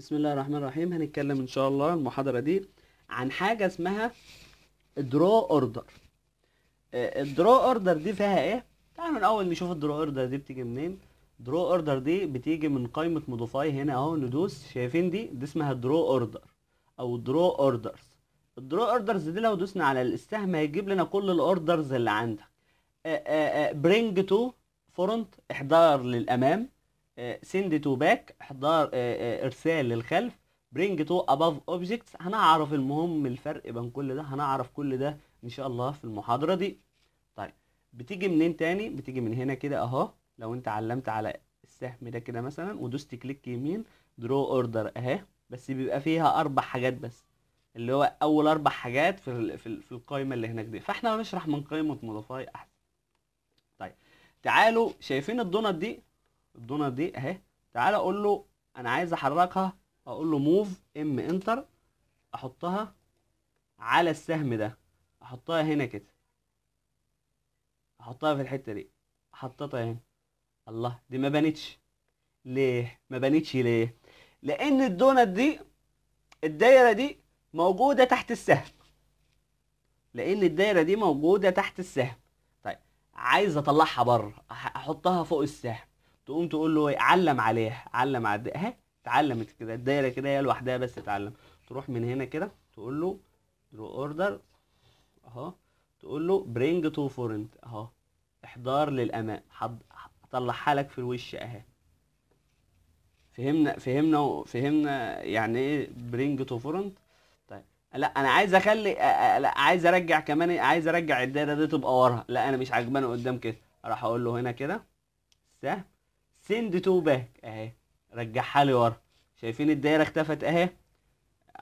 بسم الله الرحمن الرحيم هنتكلم ان شاء الله المحاضره دي عن حاجه اسمها درو اوردر الدرو اوردر دي فيها ايه تعالوا الاول نشوف الدرو اوردر دي بتيجي منين درو اوردر دي بتيجي من قائمه مضيفاي هنا اهو ندوس شايفين دي دي اسمها درو اوردر او درو اوردرز الدرو اوردرز دي لو دوسنا على السهم هيجيب لنا كل الاوردرز اللي عندك برينج تو فرونت احضار للامام سند تو باك احضار آه، آه، ارسال للخلف برينج تو اباف اوبجكتس هنعرف المهم الفرق بين كل ده هنعرف كل ده ان شاء الله في المحاضره دي طيب بتيجي منين تاني بتيجي من هنا كده اهو لو انت علمت على السهم ده كده مثلا ودوست كليك يمين درو اوردر اهي بس بيبقى فيها اربع حاجات بس اللي هو اول اربع حاجات في في القائمه اللي هناك دي فاحنا هنشرح من قائمه مودفاي احسن طيب تعالوا شايفين الدونات دي الدونر دي اهي تعال اقول له انا عايز احركها اقول له موف ام انتر احطها على السهم ده احطها هنا كده احطها في الحته دي حطيتها هنا الله دي ما بانتش ليه ما بانتش ليه لان الدونت دي الدايره دي موجوده تحت السهم لان الدايره دي موجوده تحت السهم طيب عايز اطلعها بره احطها فوق السهم تقوم تقول له علم عليها علم على الدائره اهي اتعلمت كده الدايره كده هي لوحدها بس اتعلم تروح من هنا كده تقول له درو اوردر اهو تقول له برينج تو فورنت اهو احضار للامام حض... لك في الوش اهي فهمنا فهمنا فهمنا يعني ايه برينج تو فورنت طيب لا انا عايز اخلي لا عايز ارجع كمان إيه، عايز ارجع الدايره دي تبقى وراها لا انا مش عاجباني قدام كده اروح اقول له هنا كده سهم سند تو باك اهي رجعها لي ورا شايفين الدايره اختفت اهي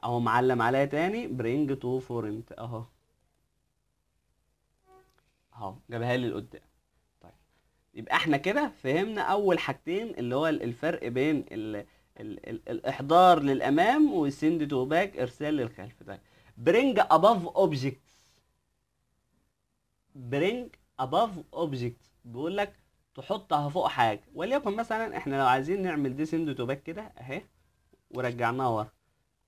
اهو معلم عليها تاني برينج تو فورنت اهو اهو جابها لي لقدام طيب يبقى احنا كده فهمنا اول حاجتين اللي هو الفرق بين ال... ال... ال... الاحضار للامام والسند تو باك ارسال للخلف طيب برينج اباف اوبجكتس برينج اباف اوبجكتس بيقول لك تحطها فوق حاجة وليكن مثلا احنا لو عايزين نعمل دي سند تو باك كده اهي ورجعناها ورا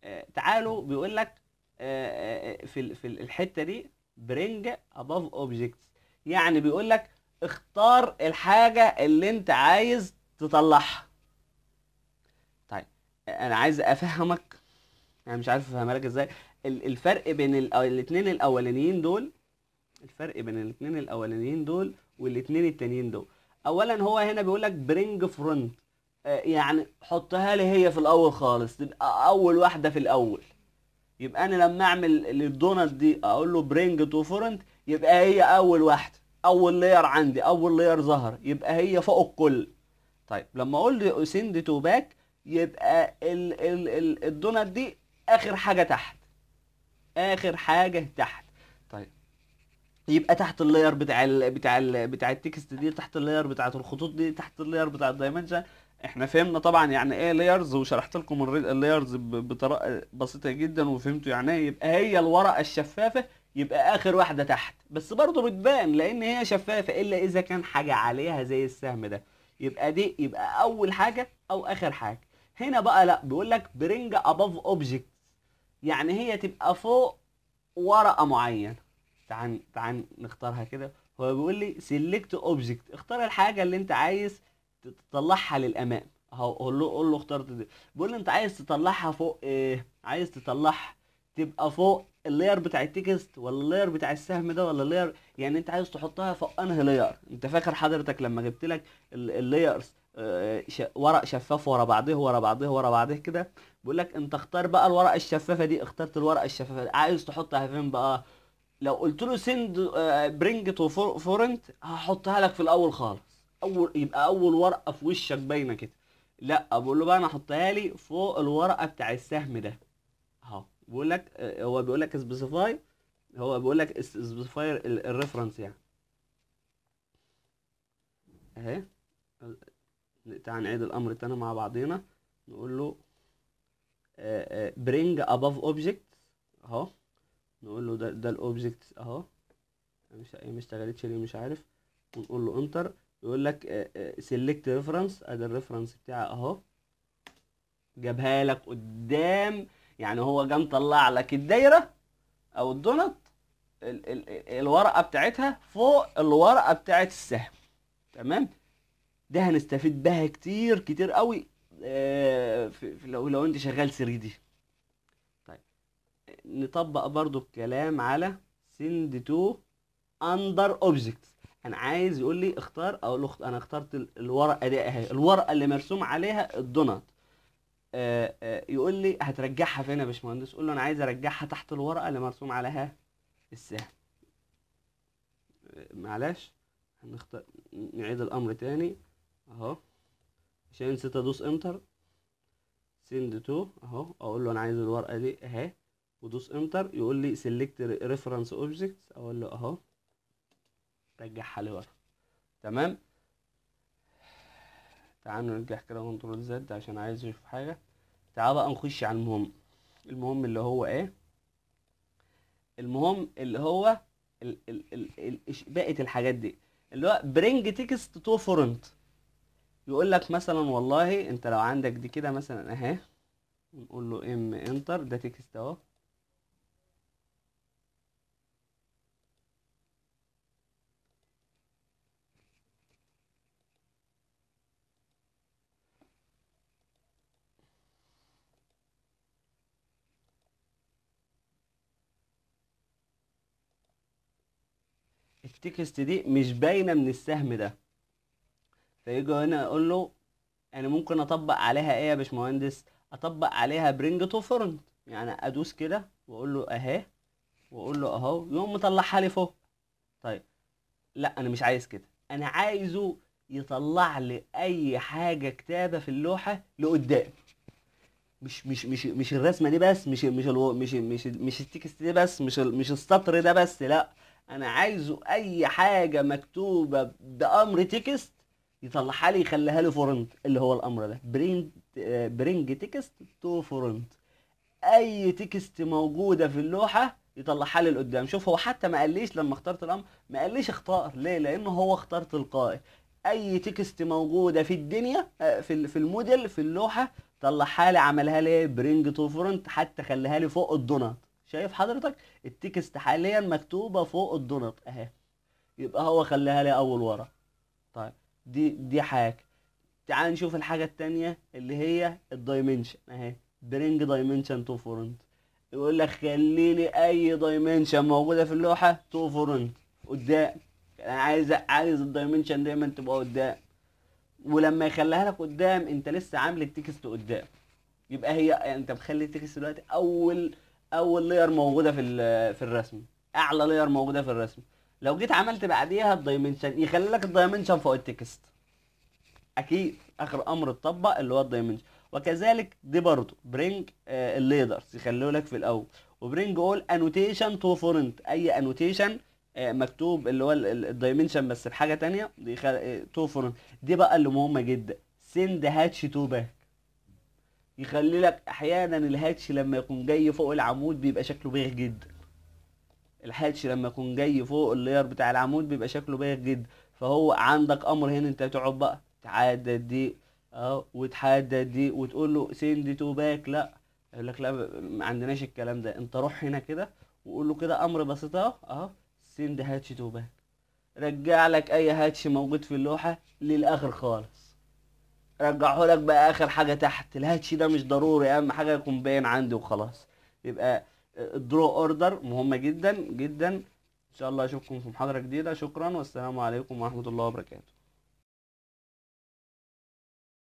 اه تعالوا بيقول لك اه, آه، في في الحتة دي برينج اباف اوبجكتس يعني بيقول لك اختار الحاجة اللي انت عايز تطلعها طيب انا عايز افهمك انا مش عارف افهمها لك ازاي الفرق بين الاثنين الاولانيين دول الفرق بين الاثنين الاولانيين دول والاثنين التانيين دول اولا هو هنا بيقول لك برينج فرونت آه، يعني حطها لي هي في الاول خالص تبقى اول واحده في الاول يبقى انا لما اعمل للدونات دي اقول له برينج تو فرونت يبقى هي اول واحده اول لاير عندي اول لاير ظهر يبقى هي فوق الكل طيب لما اقول له سند تو باك يبقى ال ال ال الدونات دي اخر حاجه تحت اخر حاجه تحت طيب يبقى تحت اللاير بتاع الـ بتاع الـ بتاع التكست دي تحت اللاير بتاعه الخطوط دي تحت اللاير بتاع الدايمنشن احنا فهمنا طبعا يعني ايه لايرز وشرحت لكم اللايرز بطريقه بسيطه جدا وفهمتوا يعني ايه يبقى هي الورقه الشفافه يبقى اخر واحده تحت بس برضه بتبان لان هي شفافه الا اذا كان حاجه عليها زي السهم ده يبقى دي يبقى اول حاجه او اخر حاجه هنا بقى لا بيقول لك برينج اباف اوبجكت يعني هي تبقى فوق ورقه معينه تعال تعال نختارها كده هو بيقول لي سيلكت اوبجكت اختار الحاجه اللي انت عايز تطلعها للامام اهو قول له قول له اخترت دي بيقول لي انت عايز تطلعها فوق ايه عايز تطلعها تبقى فوق اللاير بتاع التكست ولا اللاير بتاع السهم ده ولا اللاير يعني انت عايز تحطها فوق انهي لاير انت فاكر حضرتك لما جبت لك اللايرز آه، ورق شفاف ورا بعضه ورا بعضه ورا بعضه كده بيقول لك انت اختار بقى الورقه الشفافه دي اخترت الورقه الشفافه دي عايز تحطها فين بقى لو قلت له سند برينج تو فورنت هحطها لك في الاول خالص اول يبقى اول ورقه في وشك باينه كده لا بقول له بقى انا هحطها لي فوق الورقه بتاع السهم ده اهو بيقول لك آه، هو بيقول لك سبيسيفاي هو بيقول لك سبيسيفاي الريفرنس يعني اهي تعال نعيد الامر تاني مع بعضينا نقول له برينج اباف اوبجكت اهو نقول له ده ده الاوبجكت اهو مش ما اشتغلتش ليه مش عارف ونقول له انتر يقول لك سيلكت آه، ريفرنس آه، ادي الريفرنس بتاع اهو جابها لك قدام يعني هو جه مطلع لك الدايره او الدونت ال ال الورقه بتاعتها فوق الورقه بتاعت السهم تمام ده هنستفيد بها كتير كتير قوي آه لو لو انت شغال 3 دي نطبق برضو الكلام على send to under objects انا عايز يقول لي اختار او له انا اخترت الورقه دي اهي الورقه اللي مرسوم عليها الدونات آآ آه، آآ آه، يقول لي هترجعها فين يا باشمهندس قول له انا عايز ارجعها تحت الورقه اللي مرسوم عليها السهم آه، معلش هنختار نعيد الامر تاني اهو عشان نسيت ادوس انتر سند تو اهو اقول له انا عايز الورقه دي اهي ودوس انتر يقول لي سيلكت ريفرنس اوبجكت اقول له اهو رجعها لورا تمام تعالوا نرجع كده كنترول زد عشان عايز اشوف حاجه تعال بقى نخش على المهم المهم اللي هو ايه المهم اللي هو ال ال ال ال بقيه الحاجات دي اللي هو برينج تكست تو فورنت يقول لك مثلا والله انت لو عندك دي كده مثلا اهي نقول له ام انتر ده تكست اهو التكست دي مش باينه من السهم ده فيجي هنا اقول له انا يعني ممكن اطبق عليها ايه يا باشمهندس اطبق عليها برينج تو فرن يعني ادوس كده واقول له اهي واقول له اهو يقوم مطلعها لي فوق طيب لا انا مش عايز كده انا عايزه يطلع لي اي حاجه كتابه في اللوحه لقدام مش مش مش مش الرسمه دي بس مش مش مش مش مش التكست دي بس مش مش السطر ده بس لا انا عايزه اي حاجه مكتوبه بامر تكست يطلعها لي يخليها لي فورنت اللي هو الامر ده برينج برينج تكست تو فورنت اي تكست موجوده في اللوحه يطلعها لي لقدام شوف هو حتى ما قاليش لما اخترت الامر ما قاليش اختار ليه لانه هو اختار تلقائي اي تكست موجوده في الدنيا آه، في في الموديل في اللوحه طلعها لي عملها لي برينج تو فورنت حتى خليها لي فوق الدونات شايف حضرتك التكست حاليا مكتوبه فوق الدونت اهي يبقى هو خليها لي اول ورا طيب دي دي حاجه تعال نشوف الحاجه الثانيه اللي هي الدايمنشن اهي برينج دايمنشن تو فرونت يقول لك خلي لي اي دايمنشن موجوده في اللوحه تو فرونت قدام انا عايز عايز الدايمنشن دايما تبقى قدام ولما يخليها لك قدام انت لسه عامل التكست قدام يبقى هي يعني انت مخلي التكست دلوقتي اول اول لاير موجوده في في الرسم اعلى لاير موجوده في الرسم لو جيت عملت بعديها الدايمنشن يخلي لك الدايمنشن فوق التكست اكيد اخر امر اتطبق اللي هو الدايمنشن وكذلك دي برضه آه، برينج الليدرز يخليه لك في الاول وبرينج اول انوتيشن تو فورنت اي انوتيشن آه، مكتوب اللي هو الدايمنشن بس بحاجه تانية دي تو فورنت آه، دي بقى اللي مهمه جدا سند هاتش تو باك يخلي لك احيانا الهاتش لما يكون جاي فوق العمود بيبقى شكله بايخ جدا الهاتش لما يكون جاي فوق اللاير بتاع العمود بيبقى شكله بايخ جدا فهو عندك امر هنا انت تقعد بقى تعدد دي اه وتحدد دي وتقول له سند تو باك لا يقول لك لا ما عندناش الكلام ده انت روح هنا كده وقول له كده امر بسيط اهو اهو سند هاتش تو باك رجع لك اي هاتش موجود في اللوحه للاخر خالص رجعه لك بقى اخر حاجه تحت الهاتش ده مش ضروري اهم حاجه يكون باين عندي وخلاص يبقى الدرو آه، اوردر مهمه جدا جدا ان شاء الله اشوفكم في محاضره جديده شكرا والسلام عليكم ورحمه الله وبركاته